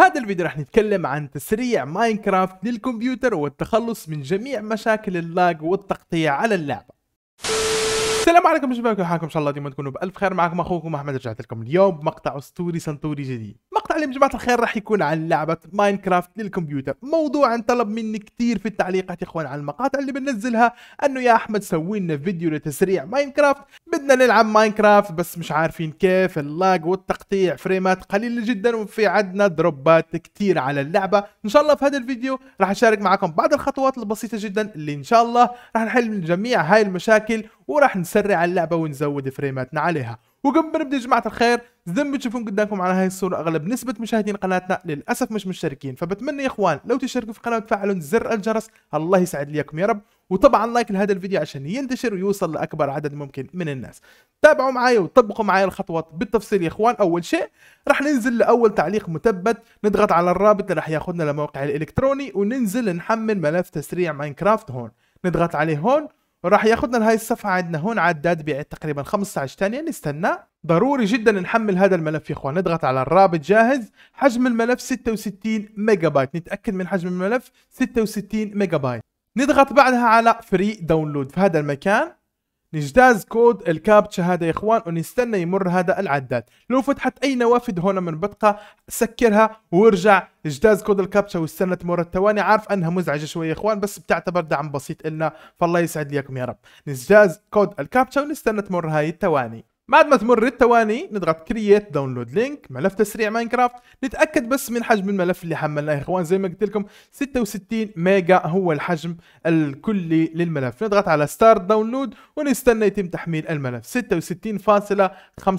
هذا الفيديو راح نتكلم عن تسريع ماينكرافت للكمبيوتر والتخلص من جميع مشاكل اللاج والتقطيع على اللعبة السلام عليكم شباب كيف حالكم ان شاء الله ديما تكونوا بالف خير معكم اخوكم احمد رجعت لكم اليوم بمقطع اسطوري سنتوري جديد تعليم جماعه الخير راح يكون عن لعبه ماينكرافت للكمبيوتر موضوع طلب مني كثير في التعليقات يا اخوان على المقاطع اللي بنزلها انه يا احمد سوي لنا فيديو لتسريع ماينكرافت بدنا نلعب ماينكرافت بس مش عارفين كيف اللاج والتقطيع فريمات قليله جدا وفي عندنا دروبات كثير على اللعبه ان شاء الله في هذا الفيديو راح اشارك معكم بعض الخطوات البسيطه جدا اللي ان شاء الله راح نحل من جميع هاي المشاكل وراح نسرع اللعبه ونزود فريماتنا عليها وقبل ما نبدا يا جماعه الخير زي ما تشوفون قدامكم على هاي الصوره اغلب نسبه مشاهدين قناتنا للاسف مش مشتركين فبتمنى يا اخوان لو تشتركوا في القناه وتفعلوا زر الجرس الله يسعد ليكم يا رب وطبعا لايك لهذا الفيديو عشان ينتشر ويوصل لاكبر عدد ممكن من الناس تابعوا معي وطبقوا معي الخطوات بالتفصيل يا اخوان اول شيء راح ننزل لاول تعليق مثبت نضغط على الرابط اللي راح ياخذنا لموقع الالكتروني وننزل نحمل ملف تسريع ماينكرافت هون نضغط عليه هون راح ياخذنا لهي الصفحه عندنا هون عداد بيعد تقريبا 15 ثانيه نستنى ضروري جدا نحمل هذا الملف يا اخوان نضغط على الرابط جاهز حجم الملف 66 ميجا بايت نتاكد من حجم الملف 66 ميجا بايت نضغط بعدها على فري داونلود في هذا المكان نجتاز كود الكابتشا هذا يا اخوان ونستنى يمر هذا العداد لو فتحت اي نوافذ هنا من بطقة سكرها وارجع اجتاز كود الكابتشا واستنى تمر التواني عارف انها مزعجه شويه يا اخوان بس بتعتبر دعم بسيط لنا فالله يسعد ليكم يا رب نجتاز كود الكابتشا ونستنى تمر هاي التواني بعد ما تمر الثواني نضغط كرييت داونلود لينك ملف تسريع ماينكرافت نتاكد بس من حجم الملف اللي حملناه يا اخوان زي ما قلت لكم 66 ميجا هو الحجم الكلي للملف نضغط على ستارت داونلود ونستنى يتم تحميل الملف 66.45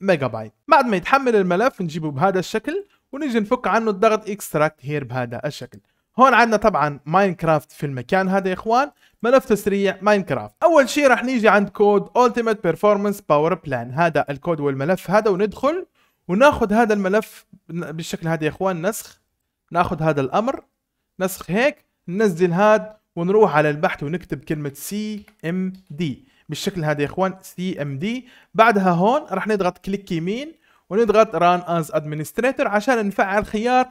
ميجا بايت بعد ما يتحمل الملف نجيبه بهذا الشكل ونجي نفك عنه الضغط اكستراكت هير بهذا الشكل هون عندنا طبعا ماينكرافت في المكان هذا يا اخوان ملف تسريع ماينكرافت اول شيء رح نيجي عند كود Ultimate Performance Power Plan هذا الكود والملف هذا وندخل وناخذ هذا الملف بالشكل هذا يا اخوان نسخ ناخذ هذا الامر نسخ هيك ننزل هذا ونروح على البحث ونكتب كلمة CMD بالشكل هذا يا اخوان CMD بعدها هون رح نضغط كليك يمين ونضغط ران از ادمنستريتور عشان نفعل خيار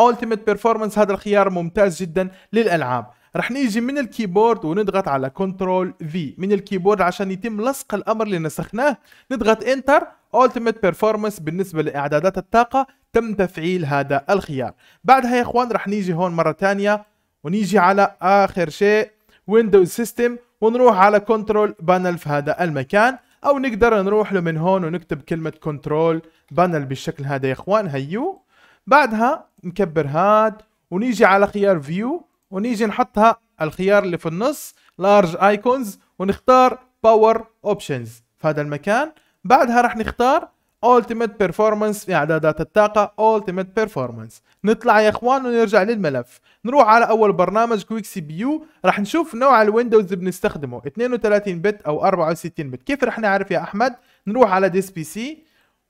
Ultimate Performance هذا الخيار ممتاز جدا للالعاب رح نيجي من الكيبورد ونضغط على كنترول في من الكيبورد عشان يتم لصق الامر اللي نسخناه نضغط انتر Ultimate Performance بالنسبة لإعدادات الطاقة تم تفعيل هذا الخيار بعدها يا إخوان رح نيجي هون مرة ثانيه ونيجي على آخر شيء ويندوز سيستم ونروح على كنترول بانل في هذا المكان أو نقدر نروح له من هون ونكتب كلمة كنترول بانل بالشكل هذا يا إخوان هيو بعدها نكبر هاد ونيجي على خيار فيو ونيجي نحطها الخيار اللي في النص لارج ايكونز ونختار باور اوبشنز في هذا المكان بعدها راح نختار Ultimate بيرفورمانس في إعدادات الطاقة Ultimate بيرفورمانس نطلع يا إخوان ونرجع للملف نروح على أول برنامج كويك سي بي يو راح نشوف نوع الويندوز اللي بنستخدمه 32 بت أو 64 بت كيف راح نعرف يا أحمد نروح على ديس بي سي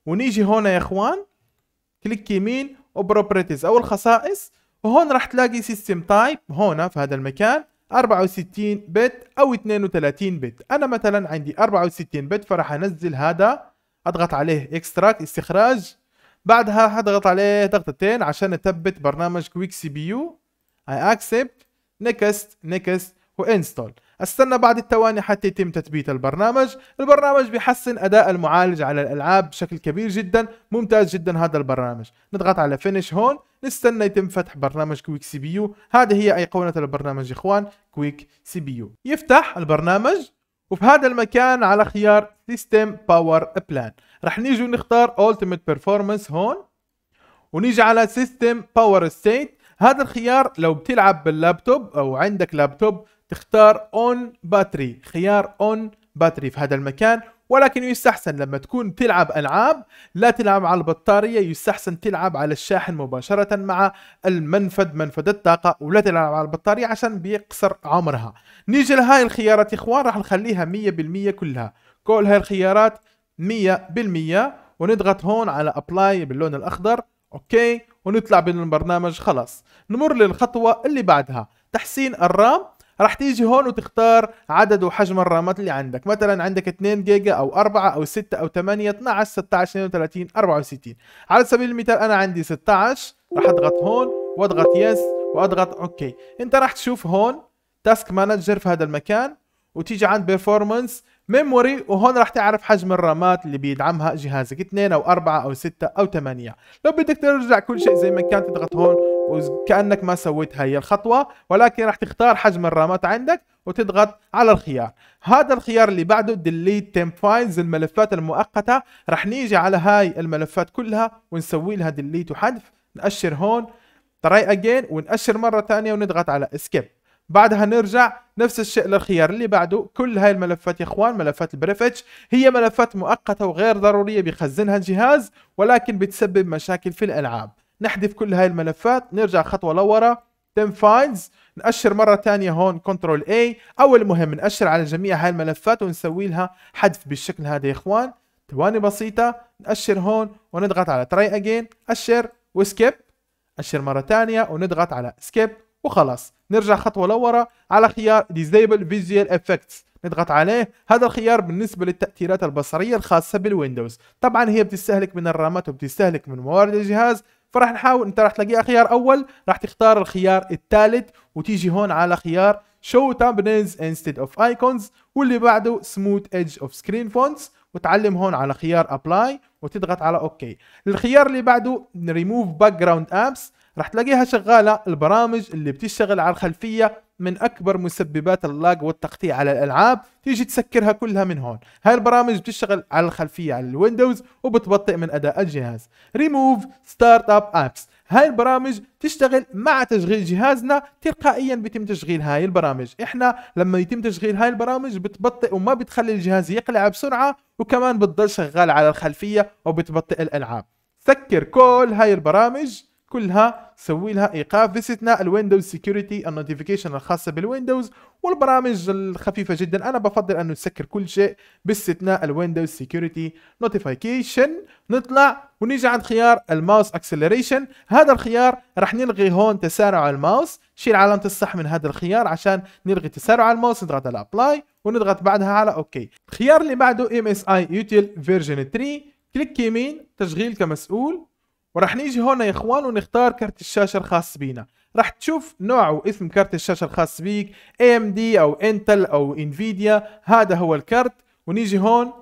ونيجي هنا يا إخوان كليك يمين وبروبرتيز او الخصائص وهون راح تلاقي سيستم تايب هون في هذا المكان 64 بت او 32 بت انا مثلا عندي 64 بت فراح انزل هذا اضغط عليه اكستراكت استخراج بعدها هضغط عليه ضغطتين عشان اثبت برنامج كويك سي بي يو اي اكسبت نكست نكست وانستول استنى بعض الثواني حتى يتم تثبيت البرنامج البرنامج بيحسن اداء المعالج على الالعاب بشكل كبير جدا ممتاز جدا هذا البرنامج نضغط على فينش هون نستنى يتم فتح برنامج كويك سي بي يو هذه هي ايقونة البرنامج يا اخوان كويك سي بي يو يفتح البرنامج وبهذا المكان على خيار سيستم باور بلان رح نيجي ونختار اولتيميت بيرفورمانس هون ونيجي على سيستم باور ستيت هذا الخيار لو بتلعب باللابتوب او عندك لابتوب تختار اون باتري خيار اون باتري في هذا المكان ولكن يستحسن لما تكون تلعب العاب لا تلعب على البطاريه يستحسن تلعب على الشاحن مباشره مع المنفذ منفذ الطاقه ولا تلعب على البطاريه عشان بيقصر عمرها نيجي لهاي الخيارات اخوان راح نخليها 100% كلها كل هاي الخيارات 100% ونضغط هون على ابلاي باللون الاخضر اوكي ونطلع من البرنامج خلاص نمر للخطوه اللي بعدها تحسين الرام راح تيجي هون وتختار عدد وحجم الرامات اللي عندك مثلا عندك 2 جيجا او 4 او 6 او 8 12 16 32 64 على سبيل المثال انا عندي 16 راح اضغط هون واضغط يس واضغط اوكي انت راح تشوف هون تاسك مانجر في هذا المكان وتيجي عند بيرفورمانس ميموري وهون راح تعرف حجم الرامات اللي بيدعمها جهازك 2 او 4 او 6 او 8 لو بدك ترجع كل شيء زي ما كان تضغط هون وكانك ما سويت هاي الخطوه ولكن راح تختار حجم الرامات عندك وتضغط على الخيار هذا الخيار اللي بعده ديليت تيم فايلز الملفات المؤقته راح نيجي على هاي الملفات كلها ونسوي لها ديليت وحذف نأشر هون تراي اجين ونأشر مره ثانيه ونضغط على اسكيب بعدها نرجع نفس الشيء للخيار اللي بعده كل هاي الملفات يا اخوان ملفات البريفتش هي ملفات مؤقته وغير ضروريه بيخزنها الجهاز ولكن بتسبب مشاكل في الالعاب نحذف كل هاي الملفات نرجع خطوه لورا تم فايلز نأشر مرة ثانية هون كنترول A أول مهم نأشر على جميع هاي الملفات ونسوي لها حذف بالشكل هذا يا إخوان ثواني بسيطة نأشر هون ونضغط على تراي أجين أشر وسكيب أشر مرة ثانية ونضغط على سكيب وخلاص نرجع خطوة لورا على خيار Disable Visual Effects نضغط عليه هذا الخيار بالنسبة للتأثيرات البصرية الخاصة بالويندوز طبعا هي بتستهلك من الرامات وبتستهلك من موارد الجهاز فراح نحاول انت راح تلاقيها خيار اول راح تختار الخيار الثالث وتيجي هون على خيار شو تامبنز instead اوف ايكونز واللي بعده smooth edge of screen fonts وتعلم هون على خيار ابلاي وتضغط على اوكي الخيار اللي بعده ريموف باك جراوند ابس رح تلاقيها شغاله البرامج اللي بتشتغل على الخلفيه من اكبر مسببات اللاج والتقطيع على الالعاب تيجي تسكرها كلها من هون هاي البرامج بتشتغل على الخلفيه على الويندوز وبتبطئ من اداء الجهاز ريموف ستارت اب ابس هاي البرامج تشتغل مع تشغيل جهازنا تلقائيا بيتم تشغيل هاي البرامج احنا لما يتم تشغيل هاي البرامج بتبطئ وما بتخلي الجهاز يقلع بسرعه وكمان بتضل شغال على الخلفيه وبتبطئ الالعاب سكر كل هاي البرامج كلها سوي لها ايقاف باستثناء الويندوز سيكيورتي النوتيفيكيشن الخاصه بالويندوز والبرامج الخفيفه جدا انا بفضل انه نسكر كل شيء باستثناء الويندوز سيكيورتي نوتيفيكيشن نطلع ونيجي عند خيار الماوس اكسلريشن هذا الخيار راح نلغي هون تسارع الماوس شيل علامه الصح من هذا الخيار عشان نلغي تسارع الماوس نضغط على ابلاي ونضغط بعدها على اوكي الخيار اللي بعده ام اس اي يوتيل فيرجن 3 كليك يمين تشغيل كمسؤول وراح نيجي هون يا اخوان ونختار كرت الشاشه الخاص بينا راح تشوف نوع واسم كرت الشاشه الخاص بيك AMD او انتل او انفيديا هذا هو الكرت ونيجي هون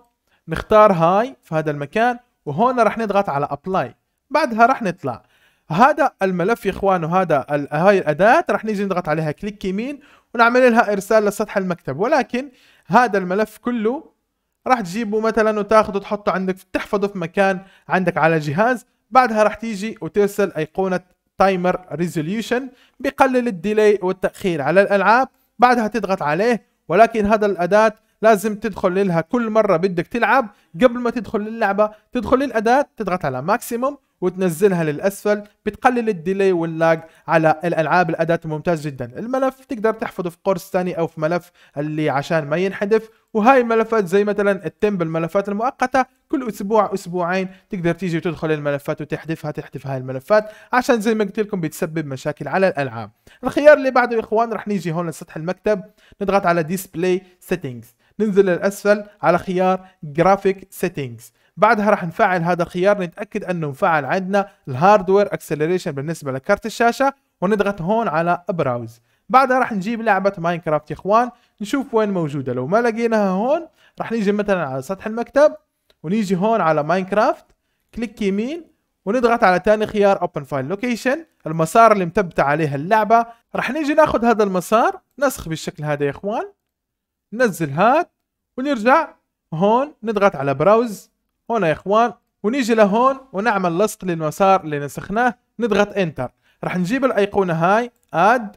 نختار هاي في هذا المكان وهون راح نضغط على ابلاي بعدها راح نطلع هذا الملف يا اخوان وهذا هاي الاداه راح نيجي نضغط عليها كليك يمين ونعمل لها ارسال لسطح المكتب ولكن هذا الملف كله راح تجيبه مثلا وتاخذه تحطه عندك تحفظه في مكان عندك على جهاز بعدها راح تيجي وترسل ايقونه تايمر ريزوليوشن بقلل الديلي والتاخير على الالعاب بعدها تضغط عليه ولكن هذا الاداه لازم تدخل لها كل مره بدك تلعب قبل ما تدخل للعبه تدخل للاداه تضغط على ماكسيموم وتنزلها للاسفل بتقلل الديلي واللاج على الالعاب الاداه ممتاز جدا الملف تقدر تحفظه في قرص ثاني او في ملف اللي عشان ما ينحذف وهاي الملفات زي مثلا التمب الملفات المؤقته كل اسبوع اسبوعين تقدر تيجي وتدخل الملفات وتحذفها تحذف هاي الملفات عشان زي ما قلت لكم بتسبب مشاكل على الالعاب الخيار اللي بعده يا اخوان رح نيجي هون لسطح المكتب نضغط على ديسبلاي سيتنجز ننزل للأسفل على خيار جرافيك سيتنجز بعدها راح نفعل هذا الخيار نتأكد أنه مفعل عندنا الهاردوير اكسلريشن بالنسبة لكارت الشاشة ونضغط هون على براوز بعدها راح نجيب لعبة ماينكرافت يا اخوان نشوف وين موجودة لو ما لقيناها هون راح نيجي مثلا على سطح المكتب ونيجي هون على ماينكرافت كليك يمين ونضغط على ثاني خيار اوبن فايل لوكيشن المسار اللي مثبته عليها اللعبة راح نيجي ناخذ هذا المسار نسخ بالشكل هذا يا اخوان ننزل هات ونرجع هون نضغط على براوز هون يا اخوان ونيجي لهون ونعمل لصق للمسار اللي نسخناه نضغط انتر راح نجيب الايقونة هاي اد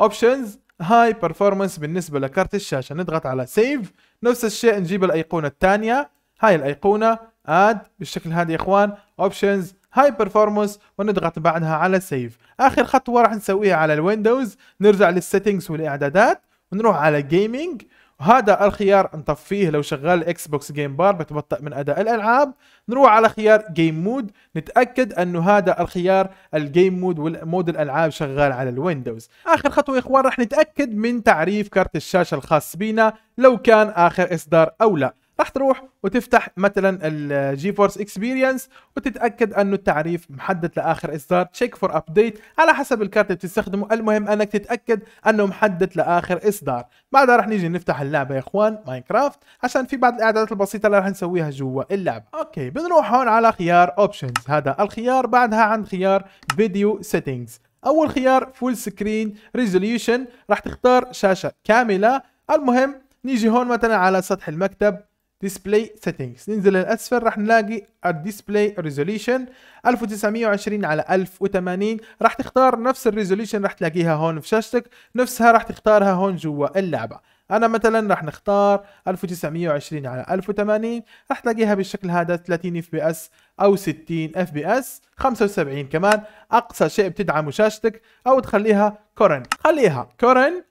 اوبشنز هاي بيرفورمانس بالنسبة لكارت الشاشة نضغط على سيف نفس الشيء نجيب الأيقونة الثانية هاي الأيقونة اد بالشكل هذا يا إخوان اوبشنز هاي بيرفورمانس ونضغط بعدها على سيف آخر خطوة راح نسويها على الويندوز نرجع للسيتنجز والإعدادات ونروح على جيمنج هذا الخيار نطفيه لو شغال الاكس بوكس جيم بار بتبطئ من اداء الالعاب نروح على خيار جيم مود نتاكد انه هذا الخيار الجيم مود والمود الالعاب شغال على الويندوز اخر خطوه اخوان راح نتاكد من تعريف كارت الشاشه الخاص بينا لو كان اخر اصدار او لا راح تروح وتفتح مثلا الجي فورس اكسبيرينس وتتاكد انه التعريف محدد لاخر اصدار تشيك فور ابديت على حسب الكارت اللي بتستخدمه المهم انك تتاكد انه محدد لاخر اصدار بعدها راح نيجي نفتح اللعبه يا اخوان ماينكرافت عشان في بعض الاعدادات البسيطه اللي راح نسويها جوا اللعبه اوكي بنروح هون على خيار اوبشنز هذا الخيار بعدها عند خيار فيديو سيتنجز اول خيار فول سكرين ريزوليوشن راح تختار شاشه كامله المهم نيجي هون مثلا على سطح المكتب display settings ننزل للاسفل راح نلاقي الديسبلاي ريزوليوشن 1920 على 1080 راح تختار نفس الريزوليوشن راح تلاقيها هون في شاشتك نفسها راح تختارها هون جوا اللعبه انا مثلا راح نختار 1920 على 1080 راح تلاقيها بالشكل هذا 30 اف بي اس او 60 اف بي اس 75 كمان اقصى شيء بتدعمه شاشتك او تخليها كورن خليها كورن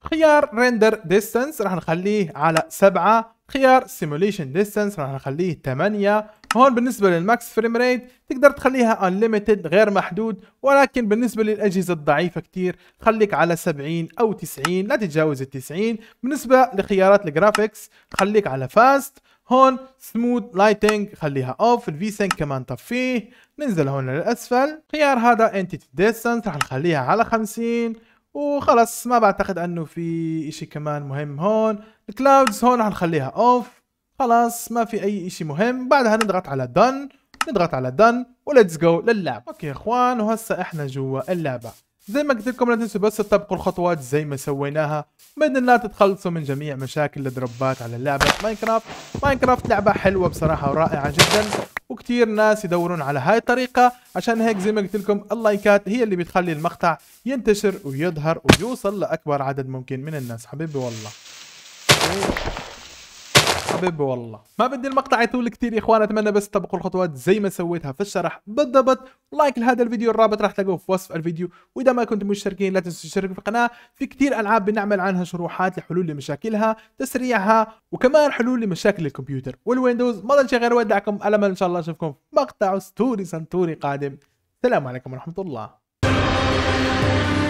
خيار ريندر ديستنس راح نخليه على 7 خيار سيموليشن ديستانس راح نخليه 8 هون بالنسبه للماكس فريم ريت تقدر تخليها انليمتد غير محدود ولكن بالنسبه للاجهزه الضعيفه كتير خليك على 70 او 90 لا تتجاوز ال 90 بالنسبه لخيارات الجرافيكس خليك على فاست هون سموث لايتنج خليها اوف الفي سينك كمان طفيه ننزل هون للاسفل خيار هذا انتيتي ديستانس راح نخليها على 50 وخلص ما بعتقد انه في اشي كمان مهم هون الكلاودز هون نخليها اوف خلاص ما في اي اشي مهم بعدها نضغط على done نضغط على done وليتس جو للعب اوكي يا اخوان وهسا احنا جوا اللعبه زي ما قلت لكم لا تنسوا بس تطبقوا الخطوات زي ما سويناها باذن الله تتخلصوا من جميع مشاكل الدروبات على لعبه ماينكرافت ماينكرافت لعبه حلوه بصراحه ورائعه جدا وكتير ناس يدورون على هاي الطريقة عشان هيك زي ما قلت لكم اللايكات هي اللي بتخلي المقطع ينتشر ويظهر ويوصل لأكبر عدد ممكن من الناس حبيبي والله حبيب والله ما بدي المقطع يطول كثير يا اخوان اتمنى بس تطبقوا الخطوات زي ما سويتها في الشرح بالضبط لايك لهذا الفيديو الرابط راح تلاقوه في وصف الفيديو واذا ما كنتم مشتركين لا تنسوا تشتركوا في القناه في كثير العاب بنعمل عنها شروحات لحلول لمشاكلها تسريعها وكمان حلول لمشاكل الكمبيوتر والويندوز ما ضل شيء غير ودعكم الامل ان شاء الله اشوفكم في مقطع اسطوري سنتوري قادم السلام عليكم ورحمه الله